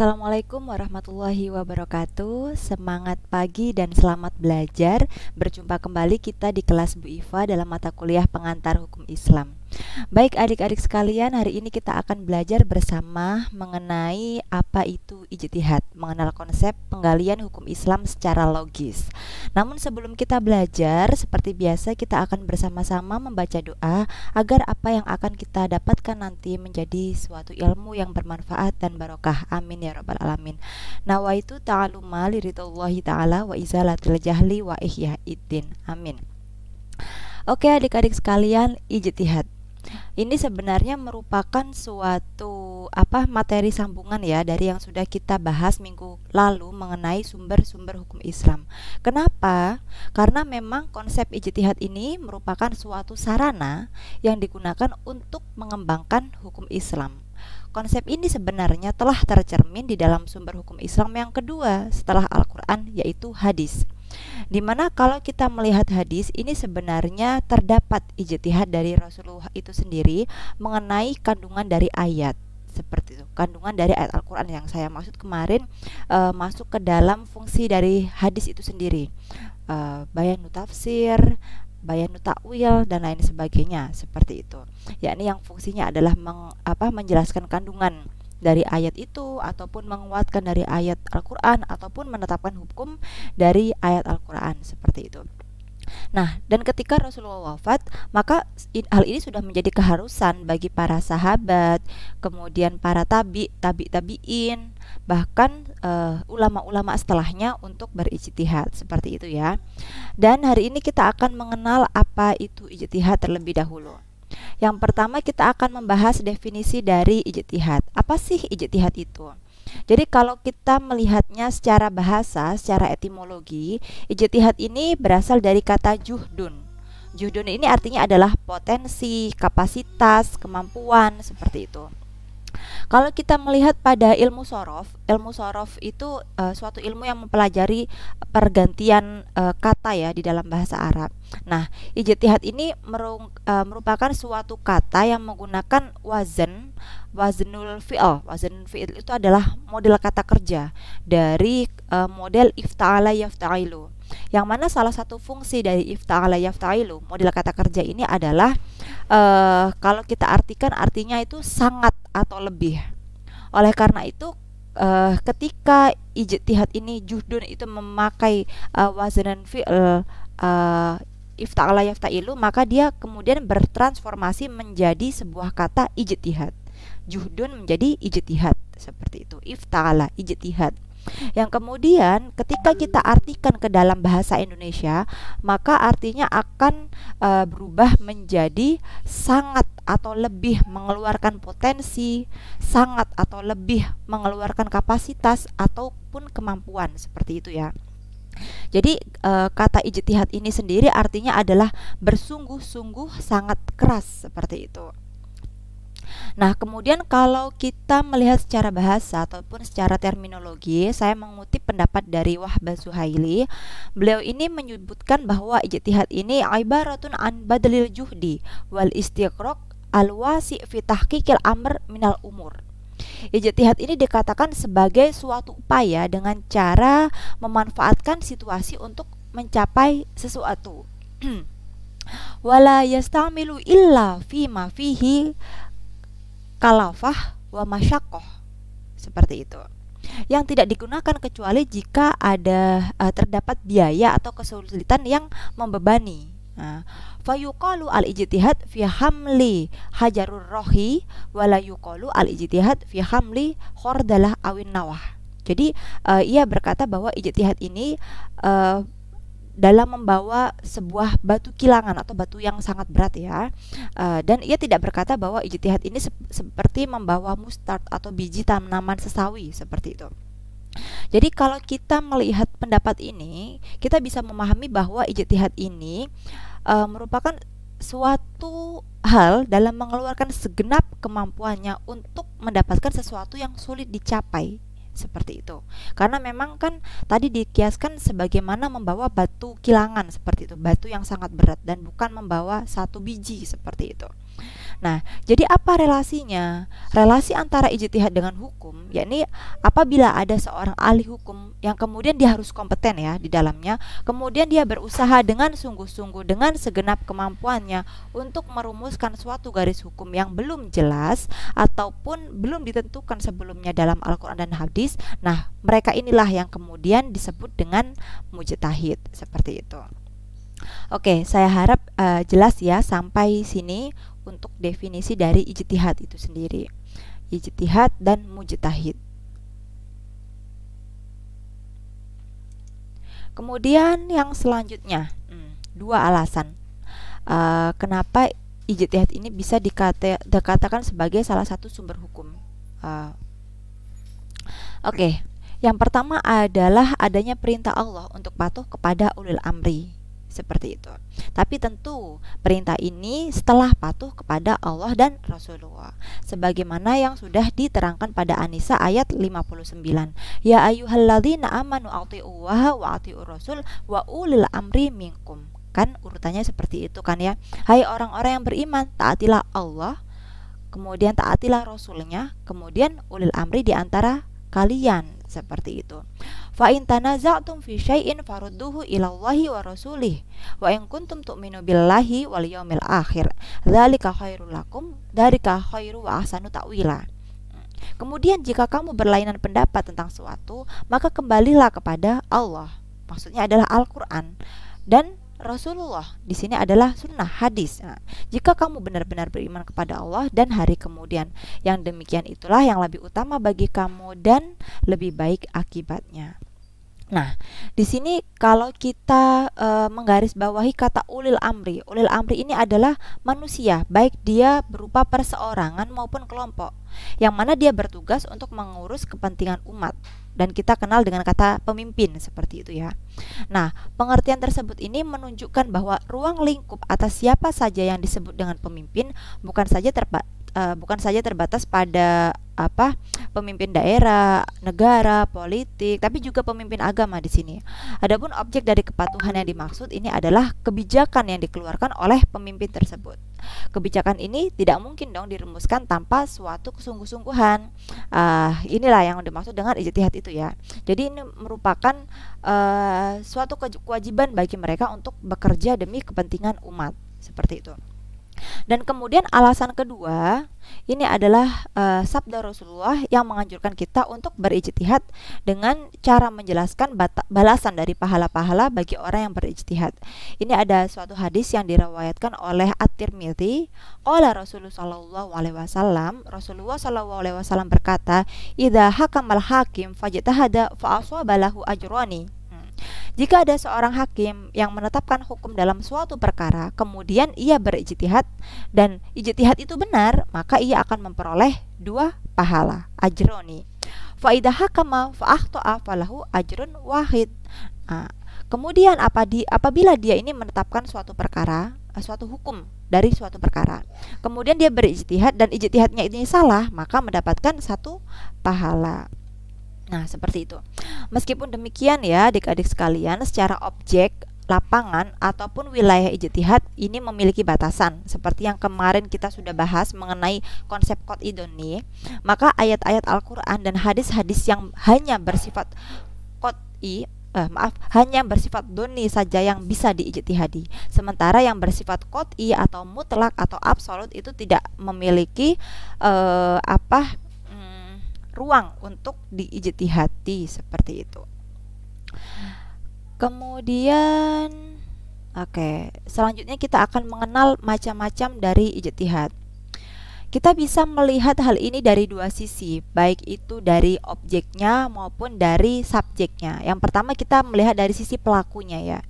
Assalamualaikum warahmatullahi wabarakatuh Semangat pagi dan selamat belajar Berjumpa kembali kita di kelas Bu Iva dalam mata kuliah pengantar hukum Islam Baik adik-adik sekalian, hari ini kita akan belajar bersama mengenai apa itu ijtihad, mengenal konsep penggalian hukum Islam secara logis. Namun sebelum kita belajar, seperti biasa kita akan bersama-sama membaca doa agar apa yang akan kita dapatkan nanti menjadi suatu ilmu yang bermanfaat dan barokah. Amin ya rabbal alamin. Nawaitu ta'aluma liridallahi ta'ala wa izalatil jahli wa ihya'iddin. Amin. Oke adik-adik sekalian, ijtihad ini sebenarnya merupakan suatu apa materi sambungan ya dari yang sudah kita bahas minggu lalu mengenai sumber-sumber hukum Islam. Kenapa? Karena memang konsep ijtihad ini merupakan suatu sarana yang digunakan untuk mengembangkan hukum Islam. Konsep ini sebenarnya telah tercermin di dalam sumber hukum Islam yang kedua setelah Al-Qur'an yaitu hadis. Dimana kalau kita melihat hadis ini sebenarnya terdapat ijtihad dari Rasulullah itu sendiri mengenai kandungan dari ayat seperti itu kandungan dari ayat Al-Quran yang saya maksud kemarin e, masuk ke dalam fungsi dari hadis itu sendiri e, bayanu tafsir bayanu takwil dan lain sebagainya seperti itu yakni yang fungsinya adalah meng, apa menjelaskan kandungan dari ayat itu ataupun menguatkan dari ayat Al-Qur'an ataupun menetapkan hukum dari ayat Al-Qur'an seperti itu. Nah, dan ketika Rasulullah wafat, maka hal ini sudah menjadi keharusan bagi para sahabat, kemudian para tabi, tabi tabiin, bahkan eh, ulama-ulama uh, setelahnya untuk berijtihad seperti itu ya. Dan hari ini kita akan mengenal apa itu ijtihad terlebih dahulu. Yang pertama kita akan membahas definisi dari ijtihad. Apa sih ijtihad itu? Jadi kalau kita melihatnya secara bahasa, secara etimologi, ijtihad ini berasal dari kata juhdun. Juhdun ini artinya adalah potensi, kapasitas, kemampuan seperti itu. Kalau kita melihat pada ilmu sorof, ilmu sorof itu uh, suatu ilmu yang mempelajari pergantian uh, kata ya di dalam bahasa Arab. Nah, ijtihad ini merung, uh, merupakan suatu kata yang menggunakan wazan, waznul fi'il. Wazan fi'il itu adalah model kata kerja dari uh, model ifta'ala yaftailu yang mana salah satu fungsi dari ifta'ala yaftailu model kata kerja ini adalah uh, kalau kita artikan artinya itu sangat atau lebih. Oleh karena itu uh, ketika ijtihad ini juhdun itu memakai uh, wazanan fi'l uh, ifta'ala yafta'ilu maka dia kemudian bertransformasi menjadi sebuah kata ijtihad. Juhdun menjadi ijtihad seperti itu. Ifta'ala ijtihad. Yang kemudian ketika kita artikan ke dalam bahasa Indonesia, maka artinya akan e, berubah menjadi sangat atau lebih mengeluarkan potensi, sangat atau lebih mengeluarkan kapasitas ataupun kemampuan seperti itu ya. Jadi e, kata ijtihad ini sendiri artinya adalah bersungguh-sungguh sangat keras seperti itu. Nah, kemudian kalau kita melihat secara bahasa ataupun secara terminologi, saya mengutip pendapat dari Wahbah Suhaili. Beliau ini menyebutkan bahwa ijtihad ini ibaratun an badlil juhdi wal istiqrok alwasi fi tahqiqil amr minal umur. Ijtihad ini dikatakan sebagai suatu upaya dengan cara memanfaatkan situasi untuk mencapai sesuatu. wala yastamilu illa ma fihi kalafah wa masyakoh seperti itu yang tidak digunakan kecuali jika ada uh, terdapat biaya atau kesulitan yang membebani. Nah, fayuqalu al-ijtihad fi hamli hajarur rohi wala yuqalu al-ijtihad fi hamli khordalah awin nawah. Jadi uh, ia berkata bahwa ijtihad ini uh, dalam membawa sebuah batu kilangan atau batu yang sangat berat ya. Uh, dan ia tidak berkata bahwa ijtihad ini sep seperti membawa mustard atau biji tanaman sesawi seperti itu. Jadi kalau kita melihat pendapat ini, kita bisa memahami bahwa ijtihad ini uh, merupakan suatu hal dalam mengeluarkan segenap kemampuannya untuk mendapatkan sesuatu yang sulit dicapai seperti itu. Karena memang kan tadi dikiaskan sebagaimana membawa batu kilangan seperti itu, batu yang sangat berat dan bukan membawa satu biji seperti itu. Nah, jadi apa relasinya? Relasi antara ijtihad dengan hukum, yakni apabila ada seorang ahli hukum yang kemudian dia harus kompeten ya di dalamnya, kemudian dia berusaha dengan sungguh-sungguh dengan segenap kemampuannya untuk merumuskan suatu garis hukum yang belum jelas ataupun belum ditentukan sebelumnya dalam Al-Qur'an dan hadis. Nah, mereka inilah yang kemudian disebut dengan mujtahid seperti itu. Oke, saya harap uh, jelas ya sampai sini untuk definisi dari ijtihad itu sendiri. Ijtihad dan mujtahid. Kemudian yang selanjutnya, hmm, dua alasan uh, kenapa ijtihad ini bisa dikata, dikatakan sebagai salah satu sumber hukum. Uh, Oke, okay. yang pertama adalah adanya perintah Allah untuk patuh kepada ulil amri seperti itu. Tapi tentu perintah ini setelah patuh kepada Allah dan Rasulullah. Sebagaimana yang sudah diterangkan pada Anisa ayat 59. Ya ayyuhalladzina amanu atiullaha wa atiur rasul wa ulil amri minkum. Kan urutannya seperti itu kan ya. Hai orang-orang yang beriman, taatilah Allah, kemudian taatilah rasulnya, kemudian ulil amri di antara kalian seperti itu. Fa in tanaza'tum fi syai'in farudduhu ila Allahi wa rasulih wa in kuntum tu'minu billahi wal yaumil akhir. Dzalika khairul lakum, dzalika khairu wa ahsanu ta'wila. Kemudian jika kamu berlainan pendapat tentang suatu, maka kembalilah kepada Allah. Maksudnya adalah Al-Qur'an dan Rasulullah. Di sini adalah sunnah hadis. Nah, jika kamu benar-benar beriman kepada Allah dan hari kemudian, yang demikian itulah yang lebih utama bagi kamu dan lebih baik akibatnya. Nah, di sini kalau kita e, menggarisbawahi kata ulil amri, ulil amri ini adalah manusia, baik dia berupa perseorangan maupun kelompok, yang mana dia bertugas untuk mengurus kepentingan umat dan kita kenal dengan kata pemimpin seperti itu ya. Nah, pengertian tersebut ini menunjukkan bahwa ruang lingkup atas siapa saja yang disebut dengan pemimpin bukan saja uh, bukan saja terbatas pada apa pemimpin daerah, negara, politik, tapi juga pemimpin agama di sini. Adapun objek dari kepatuhan yang dimaksud ini adalah kebijakan yang dikeluarkan oleh pemimpin tersebut. Kebijakan ini tidak mungkin dong dirumuskan tanpa suatu kesungguh-sungguhan. Uh, inilah yang dimaksud dengan ijtihad itu ya. Jadi ini merupakan uh, suatu kewajiban bagi mereka untuk bekerja demi kepentingan umat seperti itu. Dan kemudian alasan kedua, ini adalah uh, sabda Rasulullah yang menganjurkan kita untuk berijtihad dengan cara menjelaskan bata, balasan dari pahala-pahala bagi orang yang berijtihad. Ini ada suatu hadis yang dirawayatkan oleh At-Tirmidzi, oleh Rasulullah sallallahu alaihi wasallam, Rasulullah sallallahu alaihi wasallam berkata, "Idza hakamal hakim fajtahada fa asaba lahu ajrani." Jika ada seorang hakim yang menetapkan hukum dalam suatu perkara, kemudian ia berijtihad dan ijtihad itu benar, maka ia akan memperoleh dua pahala, ajroni. Faidah hakama fa'ahto'a falahu ajrun wahid. Nah, kemudian apabila dia ini menetapkan suatu perkara, eh, suatu hukum dari suatu perkara. Kemudian dia berijtihad dan ijtihadnya ini salah, maka mendapatkan satu pahala. Nah, seperti itu. Meskipun demikian ya, adik-adik sekalian, secara objek lapangan ataupun wilayah ijtihad ini memiliki batasan seperti yang kemarin kita sudah bahas mengenai konsep kot idoni maka ayat-ayat Al-Qur'an dan hadis-hadis yang hanya bersifat kot i eh, maaf hanya bersifat doni saja yang bisa diijtihadi sementara yang bersifat kot i atau mutlak atau absolut itu tidak memiliki eh, apa ruang untuk diijtihati seperti itu. Kemudian oke, okay, selanjutnya kita akan mengenal macam-macam dari ijtihad. Kita bisa melihat hal ini dari dua sisi, baik itu dari objeknya maupun dari subjeknya. Yang pertama kita melihat dari sisi pelakunya ya.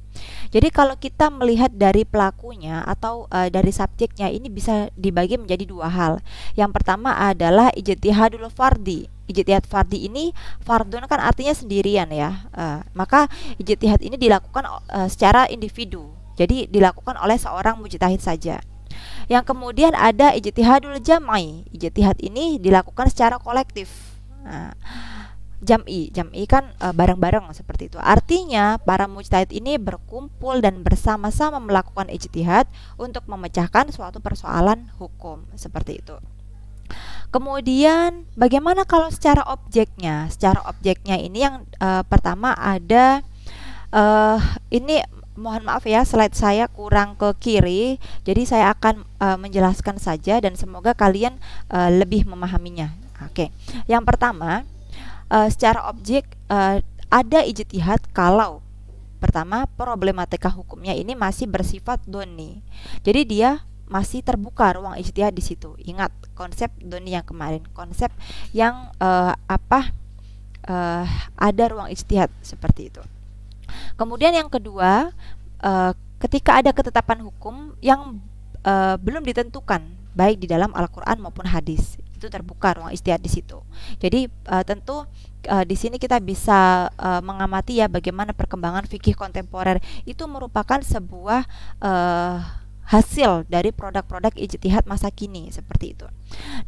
Jadi kalau kita melihat dari pelakunya atau uh, dari subjeknya ini bisa dibagi menjadi dua hal. Yang pertama adalah ijtihadul fardi. Ijtihad fardi ini fardun kan artinya sendirian ya. Uh, maka ijtihad ini dilakukan uh, secara individu. Jadi dilakukan oleh seorang mujtahid saja. Yang kemudian ada ijtihadul jamai. Ijtihad ini dilakukan secara kolektif. Nah, jam i kan bareng bareng-bareng seperti itu. Artinya para mujtahid ini berkumpul dan bersama-sama melakukan ijtihad untuk memecahkan suatu persoalan hukum seperti itu. Kemudian bagaimana kalau secara objeknya? Secara objeknya ini yang uh, pertama ada uh, ini mohon maaf ya slide saya kurang ke kiri jadi saya akan uh, menjelaskan saja dan semoga kalian uh, lebih memahaminya oke okay. yang pertama uh, secara objek uh, ada ijtihad kalau pertama problematika hukumnya ini masih bersifat doni. Jadi dia masih terbuka ruang ijtihad di situ. Ingat konsep doni yang kemarin, konsep yang uh, apa uh, ada ruang ijtihad seperti itu. Kemudian yang kedua, uh, ketika ada ketetapan hukum yang uh, belum ditentukan baik di dalam Al-Qur'an maupun hadis itu terbuka ruang istiadat di situ. Jadi uh, tentu uh, di sini kita bisa uh, mengamati ya bagaimana perkembangan fikih kontemporer itu merupakan sebuah uh, hasil dari produk-produk ijtihad masa kini seperti itu.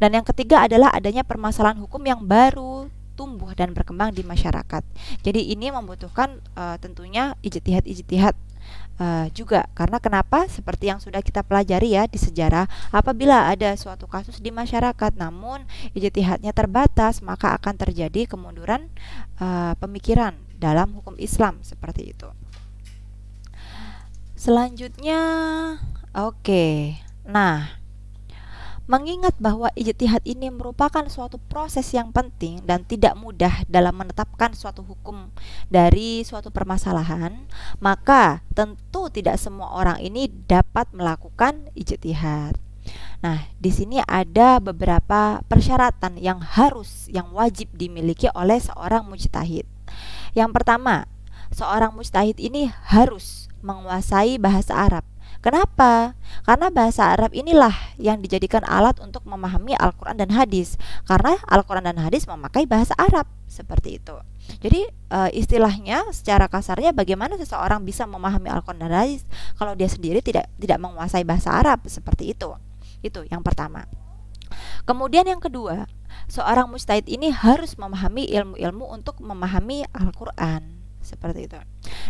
Dan yang ketiga adalah adanya permasalahan hukum yang baru tumbuh dan berkembang di masyarakat. Jadi ini membutuhkan uh, tentunya ijtihad-ijtihad uh, juga karena kenapa seperti yang sudah kita pelajari ya di sejarah apabila ada suatu kasus di masyarakat namun ijtihadnya terbatas maka akan terjadi kemunduran uh, pemikiran dalam hukum Islam seperti itu selanjutnya oke okay. nah Mengingat bahwa ijtihad ini merupakan suatu proses yang penting dan tidak mudah dalam menetapkan suatu hukum dari suatu permasalahan, maka tentu tidak semua orang ini dapat melakukan ijtihad. Nah, di sini ada beberapa persyaratan yang harus yang wajib dimiliki oleh seorang mujtahid. Yang pertama, seorang mustahid ini harus menguasai bahasa Arab. Kenapa? Karena bahasa Arab inilah yang dijadikan alat untuk memahami Al-Quran dan hadis. Karena Al-Quran dan hadis memakai bahasa Arab seperti itu. Jadi e, istilahnya secara kasarnya bagaimana seseorang bisa memahami Al-Quran dan hadis kalau dia sendiri tidak tidak menguasai bahasa Arab seperti itu. Itu yang pertama. Kemudian yang kedua, seorang mustahid ini harus memahami ilmu-ilmu untuk memahami Al-Quran seperti itu.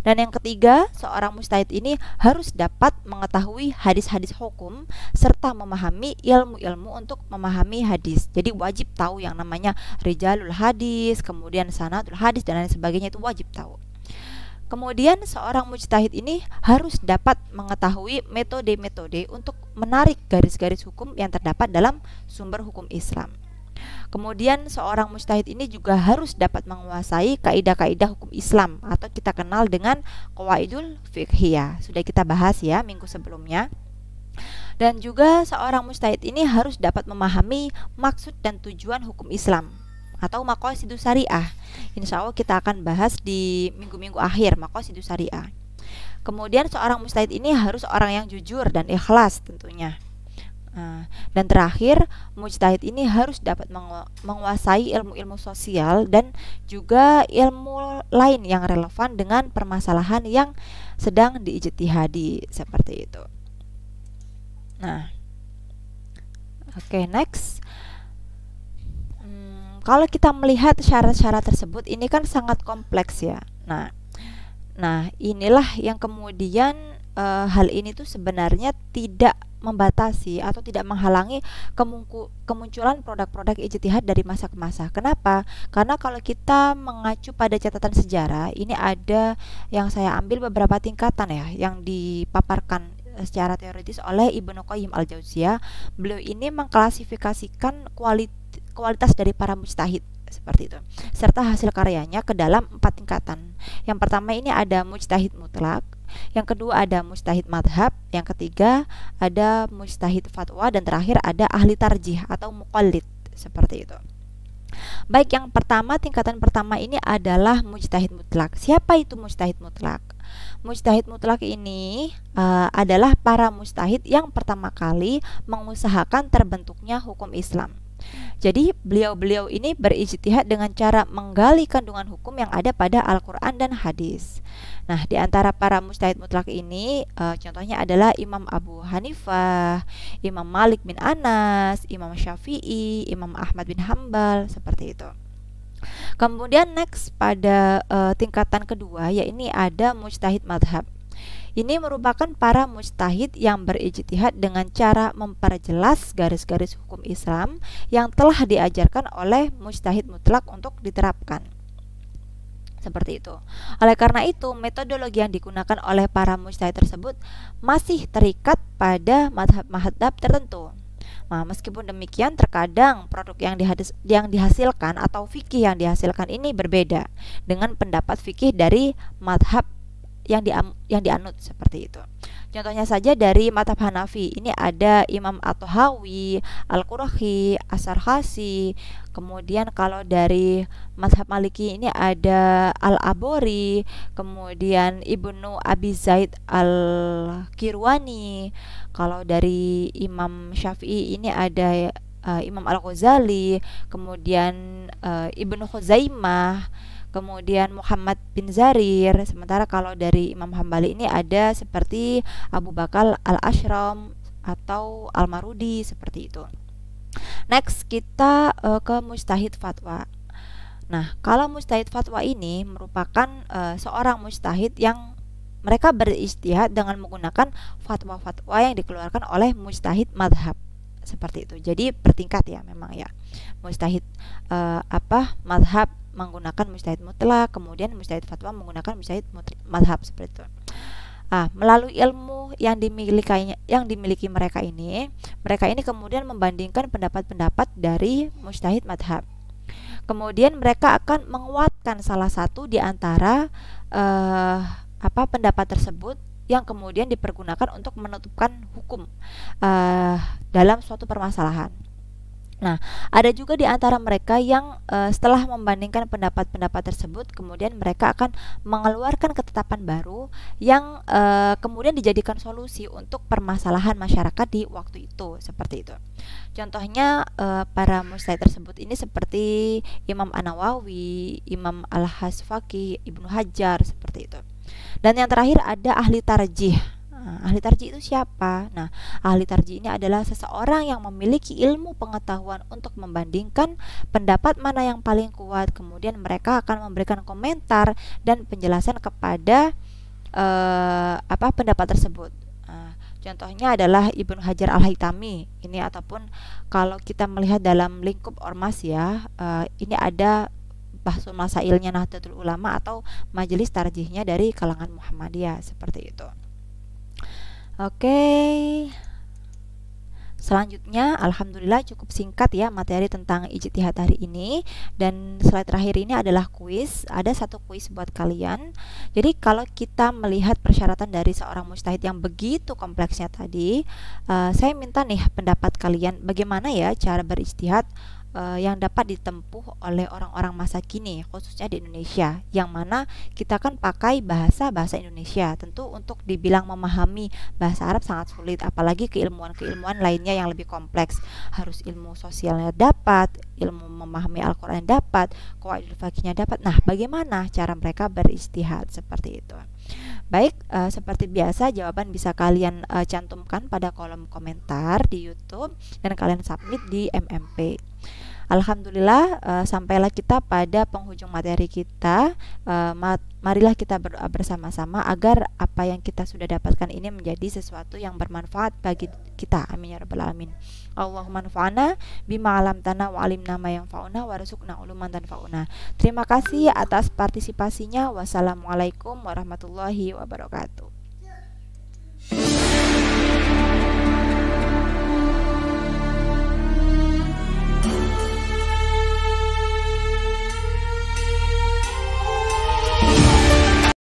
Dan yang ketiga, seorang mustahid ini harus dapat mengetahui hadis-hadis hukum serta memahami ilmu-ilmu untuk memahami hadis. Jadi wajib tahu yang namanya rijalul hadis, kemudian sanadul hadis dan lain sebagainya itu wajib tahu. Kemudian seorang mujtahid ini harus dapat mengetahui metode-metode untuk menarik garis-garis hukum yang terdapat dalam sumber hukum Islam. Kemudian seorang mustahid ini juga harus dapat menguasai kaidah-kaidah hukum Islam atau kita kenal dengan qawaidul fiqhiyah. Sudah kita bahas ya minggu sebelumnya. Dan juga seorang mustahid ini harus dapat memahami maksud dan tujuan hukum Islam atau maqasidu syariah. Insya Allah kita akan bahas di minggu-minggu akhir maqasidu syariah. Kemudian seorang mustahid ini harus orang yang jujur dan ikhlas tentunya. Nah, dan terakhir, mujtahid ini harus dapat menguasai ilmu-ilmu sosial dan juga ilmu lain yang relevan dengan permasalahan yang sedang diijtihadi seperti itu. Nah, oke okay, next. Hmm, kalau kita melihat syarat-syarat tersebut, ini kan sangat kompleks ya. Nah, nah inilah yang kemudian uh, hal ini tuh sebenarnya tidak membatasi atau tidak menghalangi kemunculan produk-produk ijtihad dari masa ke masa. Kenapa? Karena kalau kita mengacu pada catatan sejarah, ini ada yang saya ambil beberapa tingkatan ya yang dipaparkan eh, secara teoritis oleh Ibnu Qayyim Al-Jauziyah. Beliau ini mengklasifikasikan kualitas kualitas dari para mujtahid seperti itu serta hasil karyanya ke dalam empat tingkatan yang pertama ini ada mujtahid mutlak yang kedua ada mustahid madhab, yang ketiga ada mustahid fatwa dan terakhir ada ahli tarjih atau muqallid seperti itu. Baik, yang pertama tingkatan pertama ini adalah mujtahid mutlak. Siapa itu mujtahid mutlak? Mujtahid mutlak ini uh, adalah para mujtahid yang pertama kali mengusahakan terbentuknya hukum Islam. Jadi beliau-beliau ini berijtihad dengan cara menggali kandungan hukum yang ada pada Al-Qur'an dan hadis. Nah, di antara para mustahid mutlak ini e, contohnya adalah Imam Abu Hanifah, Imam Malik bin Anas, Imam Syafi'i, Imam Ahmad bin Hambal seperti itu. Kemudian next pada e, tingkatan kedua yaitu ada mustahid madhab. Ini merupakan para mujtahid yang berijtihad dengan cara memperjelas garis-garis hukum Islam yang telah diajarkan oleh mujtahid mutlak untuk diterapkan. Seperti itu. Oleh karena itu, metodologi yang digunakan oleh para mujtahid tersebut masih terikat pada madhab-madhab tertentu. Nah, meskipun demikian, terkadang produk yang, dihadis, yang dihasilkan atau fikih yang dihasilkan ini berbeda dengan pendapat fikih dari madhab yang di yang dianut seperti itu. Contohnya saja dari Matab Hanafi. Ini ada Imam At-Tahawi, Al-Qurahi, as Khasi, Kemudian kalau dari Mazhab Maliki ini ada Al-Abori, kemudian Ibnu Abi Zaid Al-Kirwani. Kalau dari Imam Syafi'i ini ada uh, Imam Al-Ghazali, kemudian uh, Ibnu Khuzaimah kemudian Muhammad bin Zarir sementara kalau dari Imam Hambali ini ada seperti Abu Bakar al-Ashram atau Al-Marudi seperti itu next kita uh, ke mustahid fatwa nah kalau mustahid fatwa ini merupakan uh, seorang mustahid yang mereka beristihad dengan menggunakan fatwa-fatwa yang dikeluarkan oleh mustahid madhab seperti itu jadi bertingkat ya memang ya mustahid uh, eh, apa madhab menggunakan mustahid mutlak, kemudian mustahid fatwa menggunakan mustahid madhab seperti itu. Ah, melalui ilmu yang dimiliki yang dimiliki mereka ini, mereka ini kemudian membandingkan pendapat-pendapat dari mustahid madhab. Kemudian mereka akan menguatkan salah satu di antara uh, apa pendapat tersebut yang kemudian dipergunakan untuk menutupkan hukum uh, dalam suatu permasalahan. Nah, ada juga di antara mereka yang e, setelah membandingkan pendapat-pendapat tersebut, kemudian mereka akan mengeluarkan ketetapan baru yang e, kemudian dijadikan solusi untuk permasalahan masyarakat di waktu itu, seperti itu. Contohnya e, para mustahil tersebut ini seperti Imam An-Nawawi, Imam al Hasfaki, Ibnu Hajar, seperti itu. Dan yang terakhir ada ahli tarjih ahli tarji itu siapa? Nah, ahli tarji ini adalah seseorang yang memiliki ilmu pengetahuan untuk membandingkan pendapat mana yang paling kuat. Kemudian mereka akan memberikan komentar dan penjelasan kepada uh, apa pendapat tersebut. Nah, contohnya adalah Ibnu Hajar Al haitami ini ataupun kalau kita melihat dalam lingkup ormas ya, uh, ini ada Bahsul Masailnya Nahdlatul Ulama atau majelis tarjihnya dari kalangan Muhammadiyah seperti itu. Oke. Selanjutnya, alhamdulillah cukup singkat ya materi tentang ijtihad hari ini dan slide terakhir ini adalah kuis. Ada satu kuis buat kalian. Jadi kalau kita melihat persyaratan dari seorang mujtahid yang begitu kompleksnya tadi, uh, saya minta nih pendapat kalian bagaimana ya cara berijtihad uh, yang dapat ditempuh oleh orang-orang masa kini, khususnya di Indonesia, yang mana kita kan pakai bahasa-bahasa Indonesia. Tentu, untuk dibilang memahami bahasa Arab sangat sulit, apalagi keilmuan-keilmuan lainnya yang lebih kompleks. Harus ilmu sosialnya dapat, ilmu memahami Al-Quran dapat, kuaidul fakihnya dapat. Nah, bagaimana cara mereka beristihad seperti itu? Baik, uh, seperti biasa jawaban bisa kalian uh, cantumkan pada kolom komentar di YouTube dan kalian submit di MMP. Alhamdulillah uh, sampailah kita pada penghujung materi kita. Uh, mat marilah kita berdoa bersama-sama agar apa yang kita sudah dapatkan ini menjadi sesuatu yang bermanfaat bagi kita. Amin ya rabbal alamin. Allahumma fana bima tanah wa nama yang fa'una wa rasukna uluman dan fauna Terima kasih atas partisipasinya. Wassalamualaikum warahmatullahi wabarakatuh.